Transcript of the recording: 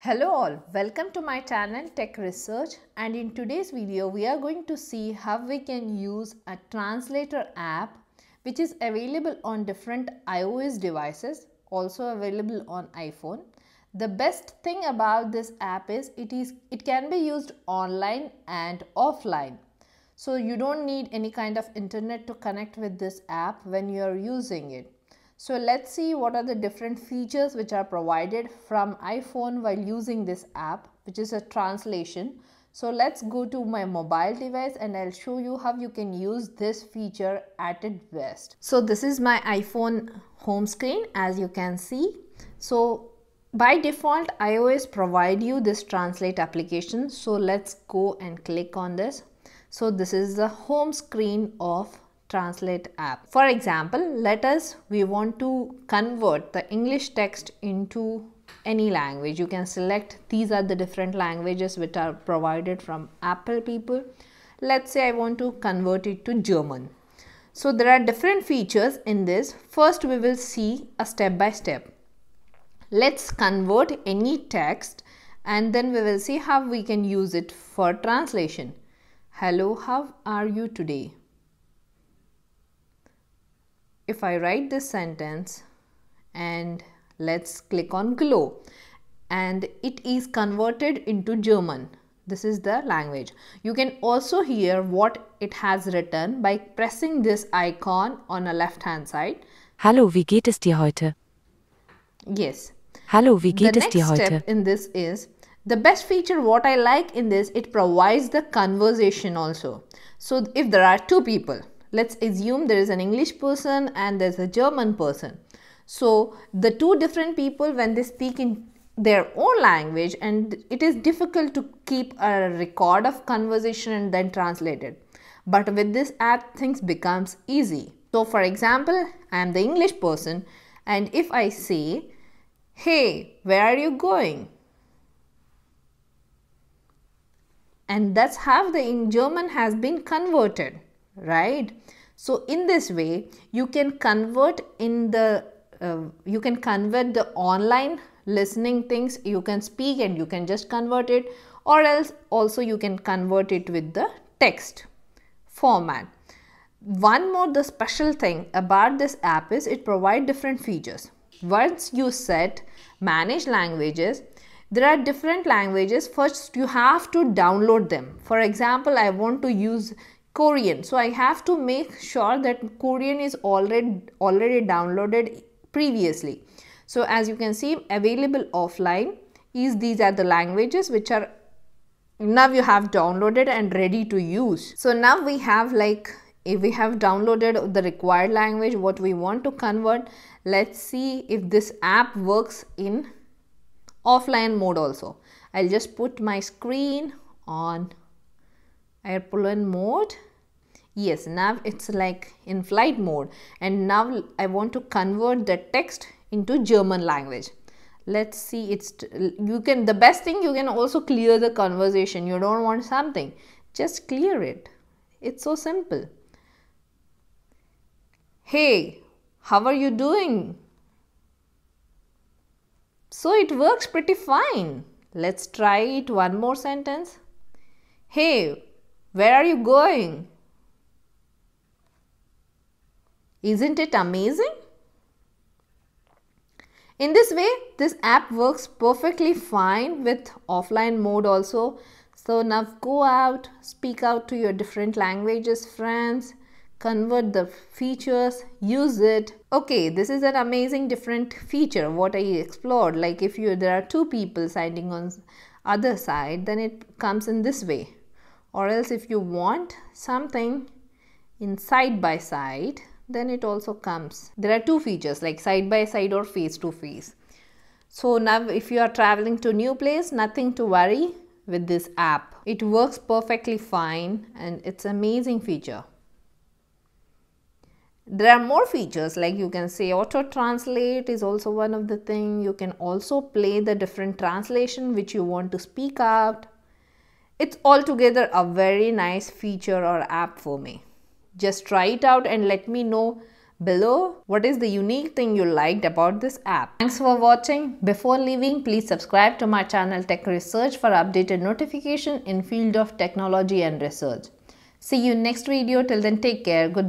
Hello all, welcome to my channel Tech Research and in today's video we are going to see how we can use a translator app which is available on different iOS devices also available on iPhone. The best thing about this app is it is it can be used online and offline. So you don't need any kind of internet to connect with this app when you are using it. So let's see what are the different features which are provided from iPhone while using this app which is a translation. So let's go to my mobile device and I'll show you how you can use this feature at its best. So this is my iPhone home screen as you can see. So by default iOS provide you this translate application. So let's go and click on this. So this is the home screen of translate app. For example, let us, we want to convert the English text into any language. You can select, these are the different languages which are provided from Apple people. Let's say I want to convert it to German. So there are different features in this. First, we will see a step by step. Let's convert any text and then we will see how we can use it for translation. Hello, how are you today? if I write this sentence and let's click on glow and it is converted into German. This is the language. You can also hear what it has written by pressing this icon on the left hand side. Hallo, wie geht es dir heute? Yes. Hallo, wie geht the es dir heute? The next step in this is the best feature what I like in this it provides the conversation also. So if there are two people Let's assume there is an English person and there's a German person. So the two different people when they speak in their own language and it is difficult to keep a record of conversation and then translate it. But with this app things becomes easy. So for example, I am the English person and if I say, hey, where are you going? And that's how the German has been converted right? So in this way, you can convert in the uh, you can convert the online listening things you can speak and you can just convert it or else also you can convert it with the text format one more the special thing about this app is it provide different features once you set manage languages there are different languages first you have to download them for example i want to use Korean. So I have to make sure that Korean is already already downloaded previously. So as you can see available offline is these are the languages which are now you have downloaded and ready to use. So now we have like if we have downloaded the required language what we want to convert let's see if this app works in offline mode also I'll just put my screen on airplane mode yes now it's like in flight mode and now I want to convert the text into German language let's see it's you can the best thing you can also clear the conversation you don't want something just clear it it's so simple hey how are you doing so it works pretty fine let's try it one more sentence hey where are you going isn't it amazing? In this way, this app works perfectly fine with offline mode also. So now go out, speak out to your different languages, friends, convert the features, use it. Okay, this is an amazing different feature what I explored. Like if you there are two people signing on other side, then it comes in this way. Or else if you want something in side by side, then it also comes there are two features like side by side or face to face so now if you are traveling to new place nothing to worry with this app it works perfectly fine and it's amazing feature there are more features like you can say auto translate is also one of the thing you can also play the different translation which you want to speak out it's altogether a very nice feature or app for me just try it out and let me know below what is the unique thing you liked about this app. Thanks for watching. Before leaving, please subscribe to my channel Tech Research for updated notification in field of technology and research. See you next video. Till then, take care. Goodbye.